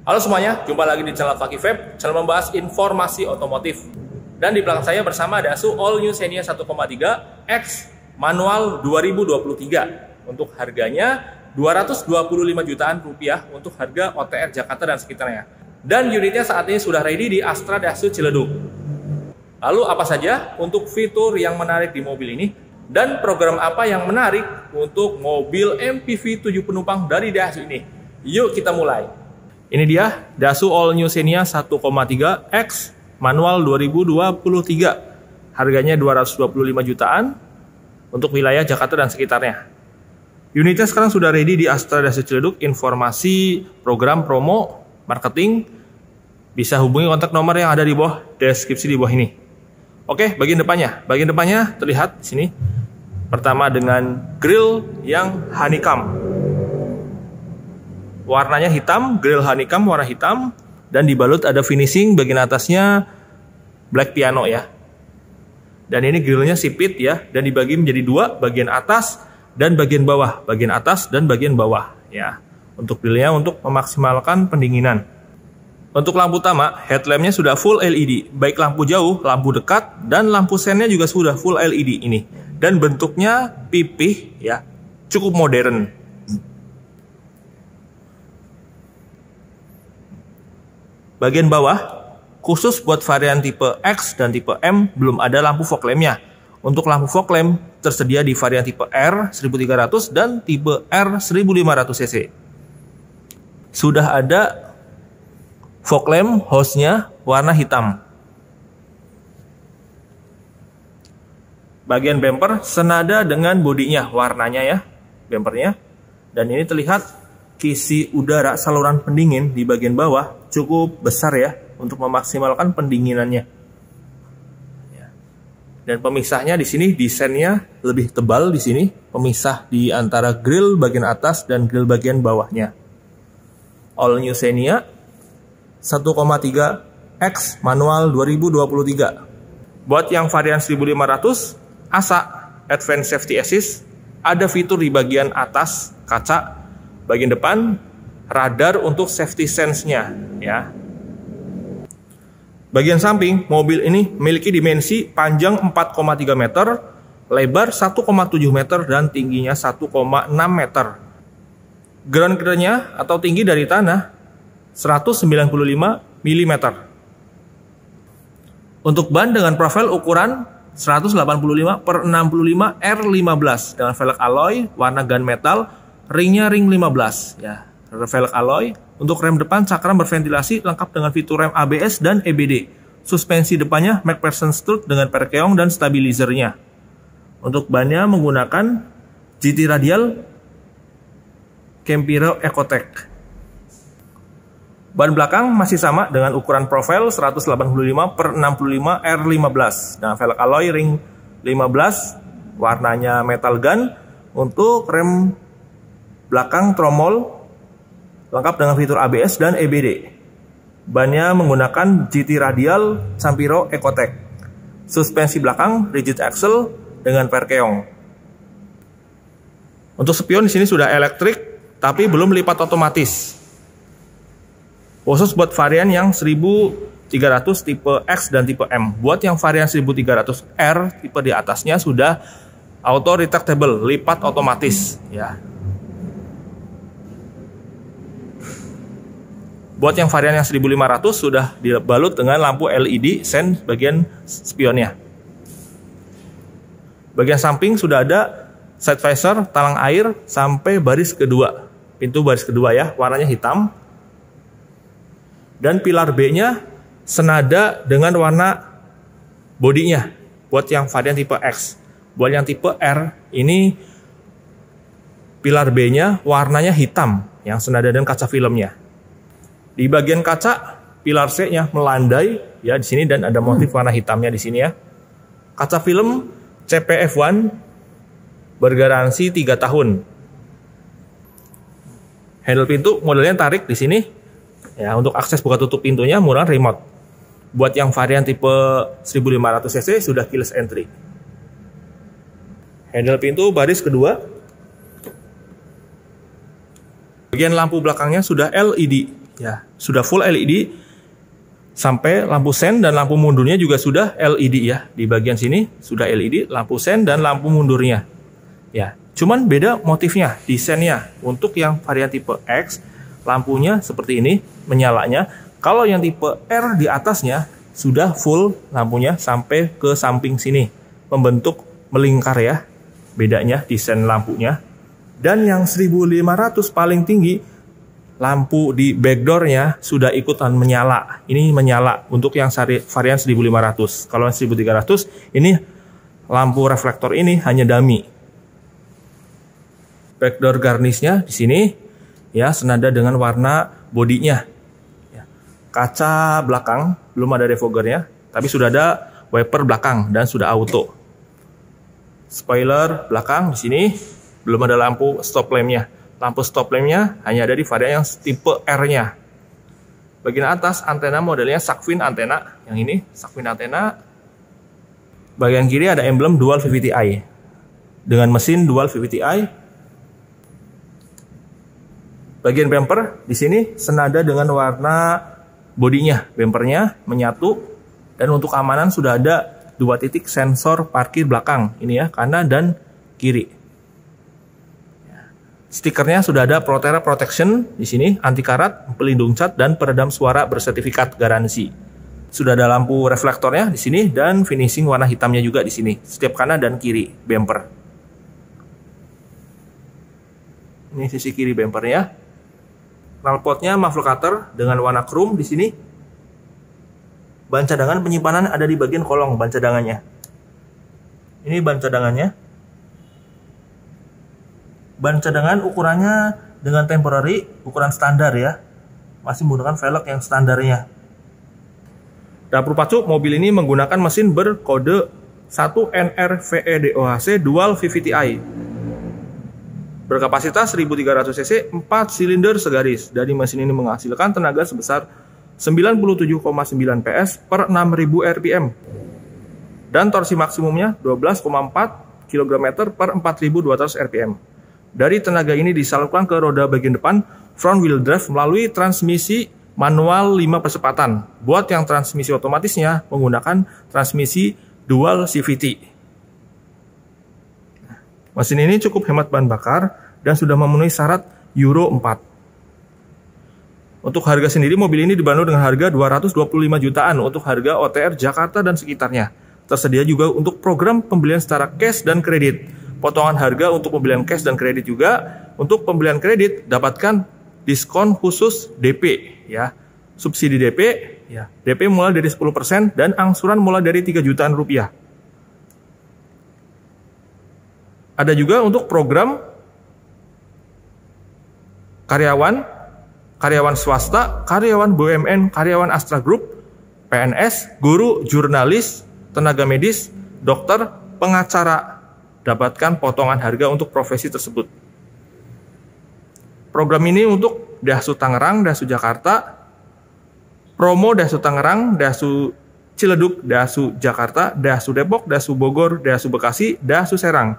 Halo semuanya, jumpa lagi di channel Faki Vape, channel membahas informasi otomotif. Dan di belakang saya bersama ada ASU All New Xenia 1,3 X manual 2023. Untuk harganya 225 jutaan rupiah untuk harga OTR Jakarta dan sekitarnya. Dan unitnya saat ini sudah ready di Astra Dasu Ciledug. Lalu apa saja untuk fitur yang menarik di mobil ini? Dan program apa yang menarik untuk mobil MPV 7 penumpang dari Dasu ini? Yuk kita mulai. Ini dia Dasu All New Xenia 1,3X manual 2023. Harganya 225 jutaan untuk wilayah Jakarta dan sekitarnya. Unitnya sekarang sudah ready di Astra Dasu Ciledug. Informasi, program, promo, marketing bisa hubungi kontak nomor yang ada di bawah deskripsi di bawah ini. Oke, bagian depannya. Bagian depannya terlihat di sini. Pertama dengan grill yang honeycomb warnanya hitam, grill honeycomb warna hitam dan dibalut ada finishing bagian atasnya black piano ya. Dan ini grillnya sipit ya dan dibagi menjadi dua, bagian atas dan bagian bawah, bagian atas dan bagian bawah ya. Untuk grillnya untuk memaksimalkan pendinginan. Untuk lampu utama, headlampnya sudah full LED, baik lampu jauh, lampu dekat, dan lampu sennya juga sudah full LED ini. Dan bentuknya pipih ya, cukup modern bagian bawah khusus buat varian tipe X dan tipe M belum ada lampu fog lampnya. Untuk lampu fog lamp tersedia di varian tipe R 1300 dan tipe R 1500 cc. Sudah ada fog lamp hostnya warna hitam. Bagian bumper senada dengan bodinya warnanya ya bumpernya. Dan ini terlihat kisi udara saluran pendingin di bagian bawah cukup besar ya untuk memaksimalkan pendinginannya. Ya. Dan pemisahnya di sini desainnya lebih tebal di sini, pemisah di antara grill bagian atas dan grill bagian bawahnya. All New Xenia 1,3 X manual 2023. Buat yang varian 1500, ASA Advanced Safety Assist ada fitur di bagian atas kaca, bagian depan radar untuk safety sense-nya ya. Bagian samping mobil ini memiliki dimensi panjang 4,3 meter, lebar 1,7 meter dan tingginya 1,6 meter. Ground clearance atau tinggi dari tanah 195 mm. Untuk ban dengan profil ukuran 185 per 65 R15 dengan velg alloy warna gunmetal, ringnya ring 15 ya velg alloy. Untuk rem depan cakram berventilasi lengkap dengan fitur rem ABS dan EBD. Suspensi depannya MacPherson strut dengan perkeong dan stabilizernya. Untuk bannya menggunakan GT Radial Campiro Ecotec. Ban belakang masih sama dengan ukuran profil 185 per 65 R15. Nah, velg alloy ring 15, warnanya metal gun. Untuk rem belakang tromol lengkap dengan fitur ABS dan EBD. Bannya menggunakan GT radial Sampiro Ecotec. Suspensi belakang rigid axle dengan perkeong. Untuk spion di sini sudah elektrik tapi belum lipat otomatis. Khusus buat varian yang 1300 tipe X dan tipe M. Buat yang varian 1300 R tipe di atasnya sudah auto retractable, lipat otomatis ya. Buat yang varian yang 1500 sudah dibalut dengan lampu LED sen bagian spionnya. Bagian samping sudah ada side visor, talang air sampai baris kedua. Pintu baris kedua ya, warnanya hitam. Dan pilar B-nya senada dengan warna bodinya buat yang varian tipe X. Buat yang tipe R ini pilar B-nya warnanya hitam yang senada dengan kaca filmnya. Di bagian kaca pilar C-nya melandai ya di sini dan ada motif warna hitamnya di sini ya. Kaca film CPF1 bergaransi 3 tahun. Handle pintu modelnya tarik di sini. Ya, untuk akses buka tutup pintunya murah remote. Buat yang varian tipe 1500 cc sudah keyless entry. Handle pintu baris kedua Bagian lampu belakangnya sudah LED ya sudah full LED sampai lampu sen dan lampu mundurnya juga sudah LED ya di bagian sini sudah LED lampu sen dan lampu mundurnya ya cuman beda motifnya desainnya untuk yang varian tipe X lampunya seperti ini menyalanya kalau yang tipe R di atasnya sudah full lampunya sampai ke samping sini membentuk melingkar ya bedanya desain lampunya dan yang 1500 paling tinggi lampu di backdoornya sudah ikutan menyala. Ini menyala untuk yang varian 1500. Kalau yang 1300 ini lampu reflektor ini hanya dummy. Backdoor garnishnya di sini ya senada dengan warna bodinya. Ya, kaca belakang belum ada refogernya, tapi sudah ada wiper belakang dan sudah auto. Spoiler belakang di sini belum ada lampu stop lampnya. Lampu stop lampnya hanya ada di varian yang tipe R-nya. Bagian atas antena modelnya Sakfin antena, yang ini Sakfin antena. Bagian kiri ada emblem Dual VVTi dengan mesin Dual VVTi. Bagian bumper di sini senada dengan warna bodinya, bumpernya menyatu dan untuk keamanan sudah ada dua titik sensor parkir belakang ini ya, kanan dan kiri. Stikernya sudah ada Protera Protection di sini, anti karat, pelindung cat, dan peredam suara bersertifikat garansi. Sudah ada lampu reflektornya di sini dan finishing warna hitamnya juga di sini, setiap kanan dan kiri bumper. Ini sisi kiri bumpernya. Knalpotnya muffler cutter dengan warna chrome di sini. Ban cadangan penyimpanan ada di bagian kolong ban cadangannya. Ini ban cadangannya. Ban cadangan ukurannya dengan temporary ukuran standar ya. Masih menggunakan velg yang standarnya. Dapur pacu mobil ini menggunakan mesin berkode 1NRVEDOHC Dual VVTi. Berkapasitas 1300 cc 4 silinder segaris. Dari mesin ini menghasilkan tenaga sebesar 97,9 PS per 6000 rpm. Dan torsi maksimumnya 12,4 km per 4200 rpm. Dari tenaga ini disalurkan ke roda bagian depan front wheel drive melalui transmisi manual 5 percepatan. Buat yang transmisi otomatisnya menggunakan transmisi dual CVT. Mesin ini cukup hemat bahan bakar dan sudah memenuhi syarat Euro 4. Untuk harga sendiri mobil ini dibanderol dengan harga 225 jutaan untuk harga OTR Jakarta dan sekitarnya. Tersedia juga untuk program pembelian secara cash dan kredit potongan harga untuk pembelian cash dan kredit juga. Untuk pembelian kredit dapatkan diskon khusus DP ya. Subsidi DP ya. DP mulai dari 10% dan angsuran mulai dari 3 jutaan rupiah. Ada juga untuk program karyawan, karyawan swasta, karyawan BUMN, karyawan Astra Group, PNS, guru, jurnalis, tenaga medis, dokter, pengacara, dapatkan potongan harga untuk profesi tersebut. Program ini untuk Dasu Tangerang, Dasu Jakarta, Promo Dasu Tangerang, Dasu Ciledug, Dasu Jakarta, Dasu Depok, Dasu Bogor, Dasu Bekasi, Dasu Serang.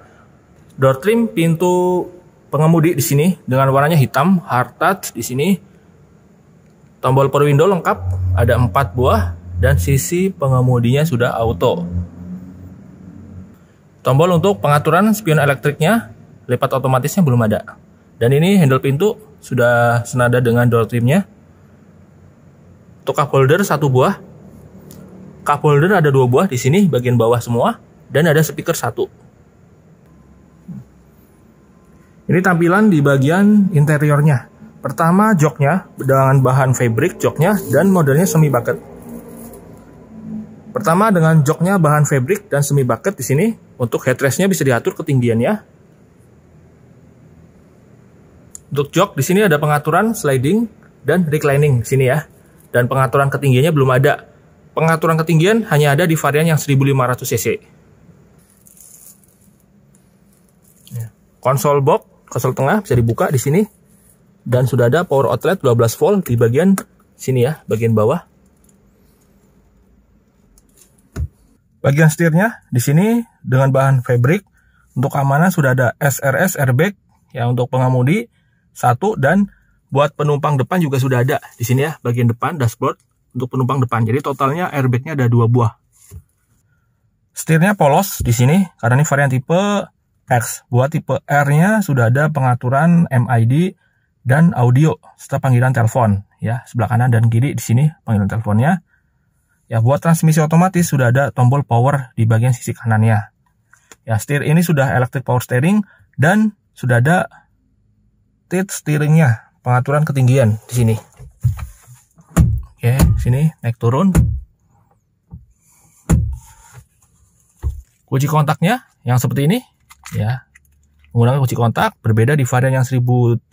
Door trim pintu pengemudi di sini dengan warnanya hitam, hard touch di sini. Tombol per window lengkap, ada 4 buah dan sisi pengemudinya sudah auto. Tombol untuk pengaturan spion elektriknya, lipat otomatisnya belum ada. Dan ini handle pintu sudah senada dengan door trimnya. Untuk cup holder satu buah. Cup holder ada dua buah di sini bagian bawah semua dan ada speaker satu. Ini tampilan di bagian interiornya. Pertama joknya dengan bahan fabric joknya dan modelnya semi bucket. Pertama dengan joknya bahan fabric dan semi bucket di sini untuk headrestnya bisa diatur ketinggiannya. Untuk jok di sini ada pengaturan sliding dan reclining di sini ya. Dan pengaturan ketinggiannya belum ada. Pengaturan ketinggian hanya ada di varian yang 1500 cc. Ya. Konsol box, konsol tengah bisa dibuka di sini dan sudah ada power outlet 12 volt di bagian sini ya, bagian bawah. Bagian setirnya di sini dengan bahan fabric. Untuk keamanan sudah ada SRS airbag ya untuk pengemudi satu dan buat penumpang depan juga sudah ada di sini ya bagian depan dashboard untuk penumpang depan. Jadi totalnya airbagnya ada dua buah. Setirnya polos di sini karena ini varian tipe X. Buat tipe R-nya sudah ada pengaturan MID dan audio serta panggilan telepon ya sebelah kanan dan kiri di sini panggilan teleponnya Ya, buat transmisi otomatis sudah ada tombol power di bagian sisi kanannya. Ya, setir ini sudah electric power steering dan sudah ada tilt steeringnya, pengaturan ketinggian di sini. Oke, sini naik turun. Kunci kontaknya yang seperti ini, ya. Menggunakan kunci kontak berbeda di varian yang 1300,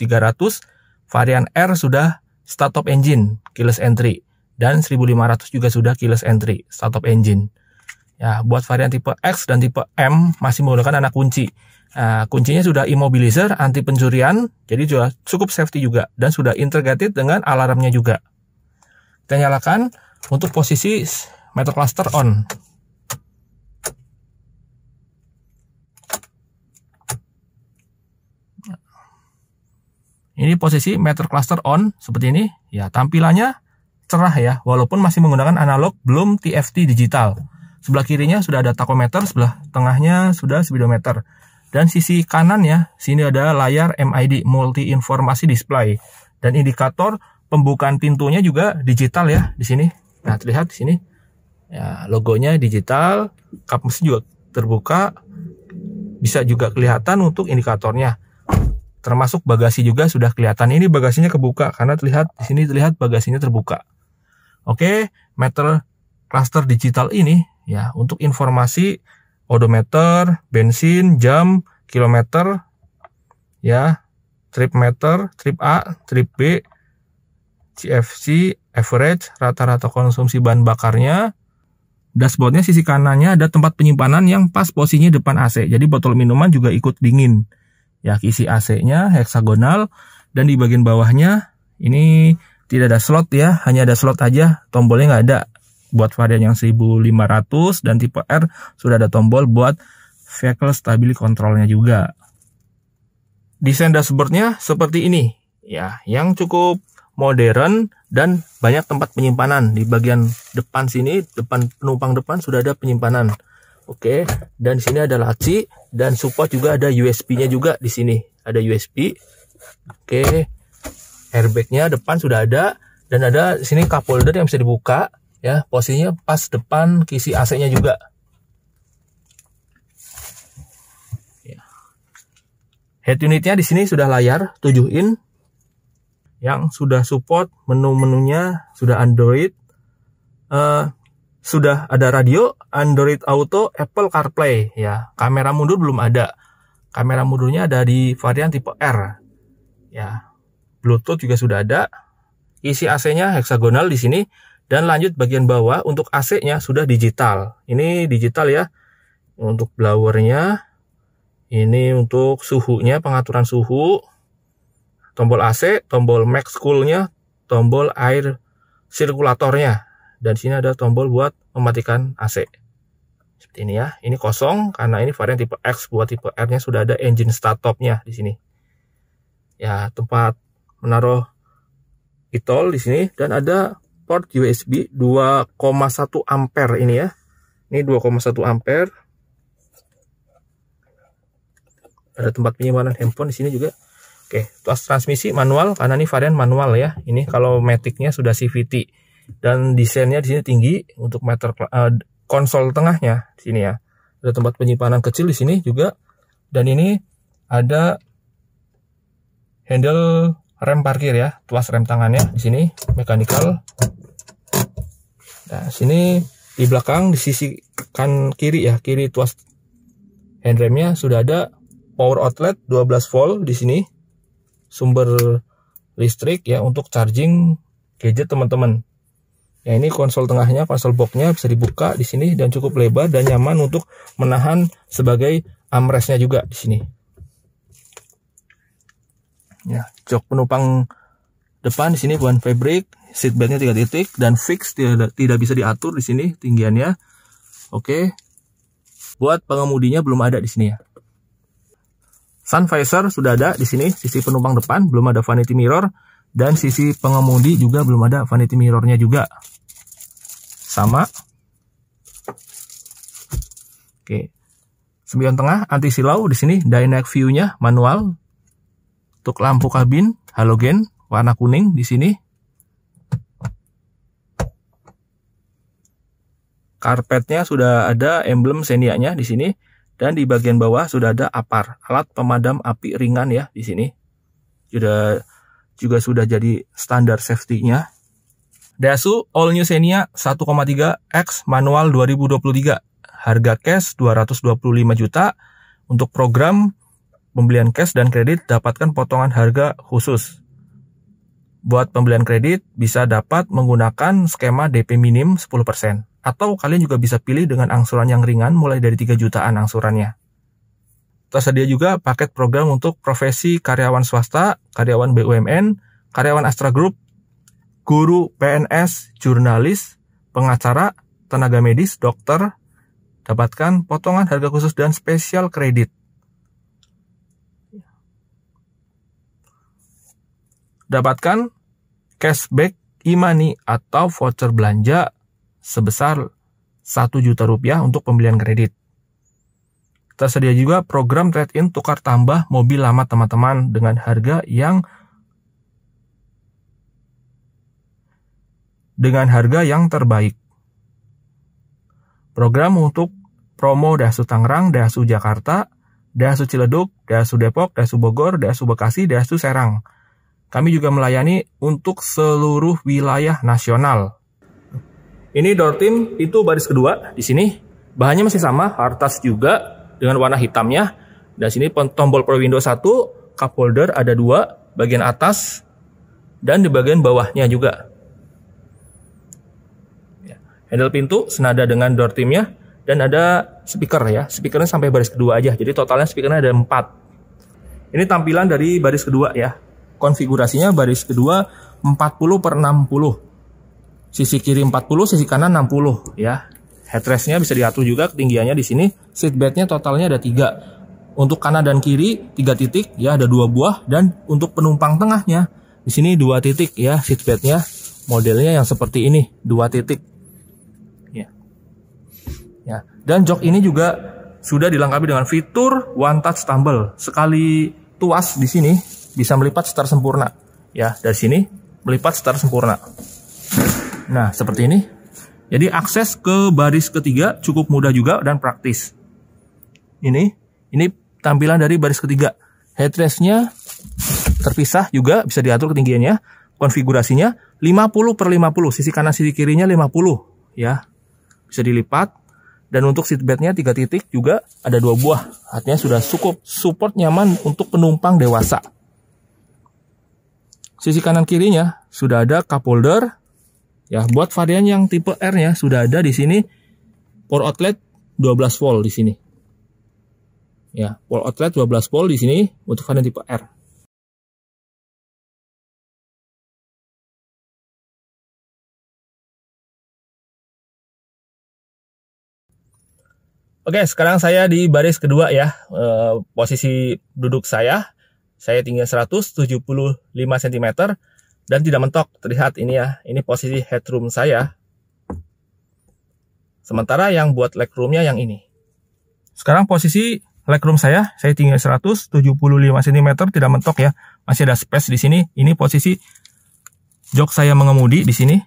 varian R sudah start top engine, keyless entry dan 1500 juga sudah keyless entry startup engine. Ya, buat varian tipe X dan tipe M masih menggunakan anak kunci. Nah, kuncinya sudah immobilizer, anti pencurian, jadi juga cukup safety juga dan sudah integrated dengan alarmnya juga. Kita nyalakan untuk posisi meter cluster on. Ini posisi meter cluster on seperti ini. Ya, tampilannya cerah ya, walaupun masih menggunakan analog belum TFT digital. Sebelah kirinya sudah ada tachometer, sebelah tengahnya sudah speedometer. Dan sisi kanannya, sini ada layar MID, Multi Informasi Display. Dan indikator pembukaan pintunya juga digital ya di sini. Nah, terlihat di sini ya, logonya digital, kap mesin juga terbuka, bisa juga kelihatan untuk indikatornya. Termasuk bagasi juga sudah kelihatan. Ini bagasinya kebuka karena terlihat di sini terlihat bagasinya terbuka. Oke, meter cluster digital ini ya untuk informasi odometer, bensin, jam, kilometer, ya, trip meter, trip A, trip B, CFC, average, rata-rata konsumsi bahan bakarnya. Dashboardnya sisi kanannya ada tempat penyimpanan yang pas posisinya depan AC. Jadi botol minuman juga ikut dingin. Ya, isi AC-nya heksagonal dan di bagian bawahnya ini tidak ada slot ya, hanya ada slot aja, tombolnya nggak ada. Buat varian yang 1500 dan tipe R sudah ada tombol buat vehicle stability controlnya juga. Desain dashboardnya seperti ini, ya, yang cukup modern dan banyak tempat penyimpanan di bagian depan sini, depan penumpang depan sudah ada penyimpanan. Oke, dan di sini ada laci dan support juga ada USB-nya juga di sini. Ada USB. Oke, airbagnya depan sudah ada dan ada sini cup holder yang bisa dibuka ya posisinya pas depan kisi AC-nya juga ya. head unitnya di sini sudah layar 7 in yang sudah support menu-menunya sudah Android uh, sudah ada radio Android Auto Apple CarPlay ya kamera mundur belum ada kamera mundurnya ada di varian tipe R ya Bluetooth juga sudah ada. Isi AC-nya heksagonal di sini dan lanjut bagian bawah untuk AC-nya sudah digital. Ini digital ya. Untuk blowernya ini untuk suhunya, pengaturan suhu. Tombol AC, tombol max cool-nya, tombol air sirkulatornya. Dan di sini ada tombol buat mematikan AC seperti ini ya. Ini kosong karena ini varian tipe X buat tipe R-nya sudah ada engine start top-nya di sini. Ya, tempat menaruh itol di sini dan ada port USB 2,1 ampere ini ya. Ini 2,1 ampere. Ada tempat penyimpanan handphone di sini juga. Oke, tuas transmisi manual karena ini varian manual ya. Ini kalau maticnya sudah CVT dan desainnya di sini tinggi untuk meter uh, konsol tengahnya di sini ya. Ada tempat penyimpanan kecil di sini juga dan ini ada handle rem parkir ya, tuas rem tangannya di sini mechanical. Nah, sini di belakang di sisi kan kiri ya, kiri tuas handremnya sudah ada power outlet 12 volt di sini. Sumber listrik ya untuk charging gadget teman-teman. Ya ini konsol tengahnya, konsol boxnya bisa dibuka di sini dan cukup lebar dan nyaman untuk menahan sebagai armrestnya juga di sini ya jok penumpang depan di sini bukan fabric seat beltnya tiga titik dan fix tidak tidak bisa diatur di sini tinggiannya oke buat pengemudinya belum ada di sini ya sun visor sudah ada di sini sisi penumpang depan belum ada vanity mirror dan sisi pengemudi juga belum ada vanity mirrornya juga sama oke sembilan tengah anti silau di sini dynamic view-nya manual untuk lampu kabin halogen warna kuning di sini. Karpetnya sudah ada emblem Xenia-nya di sini dan di bagian bawah sudah ada APAR, alat pemadam api ringan ya di sini. Sudah juga sudah jadi standar safety-nya. Dasu All New Xenia 1,3 X manual 2023. Harga cash 225 juta. Untuk program pembelian cash dan kredit dapatkan potongan harga khusus. Buat pembelian kredit bisa dapat menggunakan skema DP minim 10% atau kalian juga bisa pilih dengan angsuran yang ringan mulai dari 3 jutaan angsurannya. Tersedia juga paket program untuk profesi karyawan swasta, karyawan BUMN, karyawan Astra Group, guru PNS, jurnalis, pengacara, tenaga medis, dokter, dapatkan potongan harga khusus dan spesial kredit. Dapatkan cashback e atau voucher belanja sebesar 1 juta rupiah untuk pembelian kredit. Tersedia juga program trade-in tukar tambah mobil lama teman-teman dengan harga yang dengan harga yang terbaik. Program untuk promo Dasu Tangerang, Dasu Jakarta, Dasu Ciledug, Dasu Depok, Dasu Bogor, Dasu Bekasi, Dasu Serang kami juga melayani untuk seluruh wilayah nasional. Ini door team itu baris kedua di sini. Bahannya masih sama, hartas juga dengan warna hitamnya. Dan sini tombol Pro window 1, cup holder ada dua, bagian atas dan di bagian bawahnya juga. Ya, handle pintu senada dengan door teamnya dan ada speaker ya. Speakernya sampai baris kedua aja. Jadi totalnya speakernya ada empat. Ini tampilan dari baris kedua ya konfigurasinya baris kedua 40 per 60 sisi kiri 40 sisi kanan 60 ya headrestnya bisa diatur juga ketinggiannya di sini seatbednya totalnya ada tiga untuk kanan dan kiri tiga titik ya ada dua buah dan untuk penumpang tengahnya di sini dua titik ya seatbednya modelnya yang seperti ini dua titik ya ya dan jok ini juga sudah dilengkapi dengan fitur one touch tumble sekali tuas di sini bisa melipat secara sempurna ya dari sini melipat secara sempurna nah seperti ini jadi akses ke baris ketiga cukup mudah juga dan praktis ini ini tampilan dari baris ketiga headrestnya terpisah juga bisa diatur ketinggiannya konfigurasinya 50 per 50 sisi kanan sisi kirinya 50 ya bisa dilipat dan untuk seatbeltnya 3 titik juga ada dua buah artinya sudah cukup support nyaman untuk penumpang dewasa sisi kanan kirinya sudah ada cup holder. Ya, buat varian yang tipe R nya sudah ada di sini power outlet 12 volt di sini. Ya, power outlet 12 volt di sini untuk varian tipe R. Oke, sekarang saya di baris kedua ya, eh, posisi duduk saya. Saya tinggi 175 cm dan tidak mentok. Terlihat ini ya, ini posisi headroom saya. Sementara yang buat legroomnya yang ini. Sekarang posisi legroom saya, saya tinggi 175 cm, tidak mentok ya. Masih ada space di sini. Ini posisi jok saya mengemudi di sini.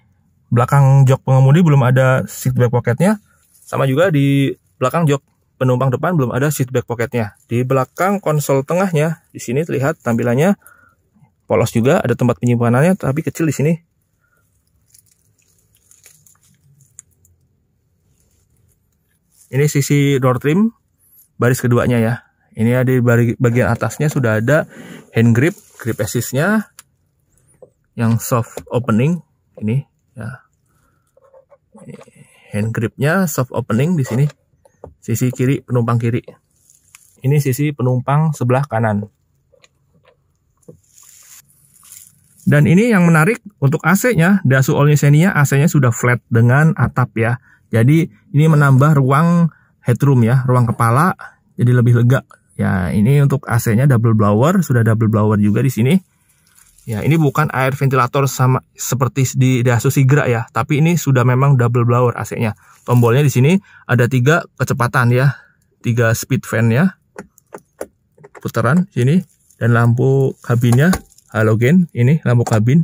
Belakang jok pengemudi belum ada seat back pocketnya. Sama juga di belakang jok penumpang depan belum ada seatback pocketnya. Di belakang konsol tengahnya, di sini terlihat tampilannya polos juga, ada tempat penyimpanannya, tapi kecil di sini. Ini sisi door trim, baris keduanya ya. Ini ada di bagian atasnya sudah ada hand grip, grip assistnya, yang soft opening ini ya. Hand gripnya soft opening di sini sisi kiri penumpang kiri. Ini sisi penumpang sebelah kanan. Dan ini yang menarik untuk AC-nya, Dasu All New Xenia AC-nya sudah flat dengan atap ya. Jadi ini menambah ruang headroom ya, ruang kepala jadi lebih lega. Ya, ini untuk AC-nya double blower, sudah double blower juga di sini. Ya, ini bukan air ventilator sama seperti di Daihatsu Sigra ya, tapi ini sudah memang double blower AC-nya. Tombolnya di sini ada tiga kecepatan ya, tiga speed fan ya, putaran sini dan lampu kabinnya halogen ini lampu kabin.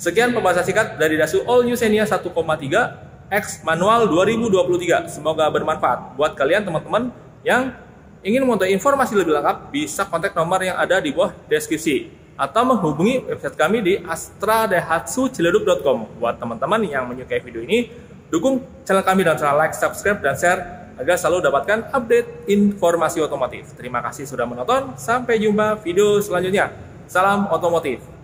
Sekian pembahasan singkat dari Daihatsu All New Xenia 1,3 X Manual 2023. Semoga bermanfaat buat kalian teman-teman yang Ingin mengetahui informasi lebih lengkap, bisa kontak nomor yang ada di bawah deskripsi atau menghubungi website kami di astradehatsuciledup.com. Buat teman-teman yang menyukai video ini, dukung channel kami dengan cara like, subscribe, dan share agar selalu dapatkan update informasi otomotif. Terima kasih sudah menonton, sampai jumpa video selanjutnya. Salam otomotif.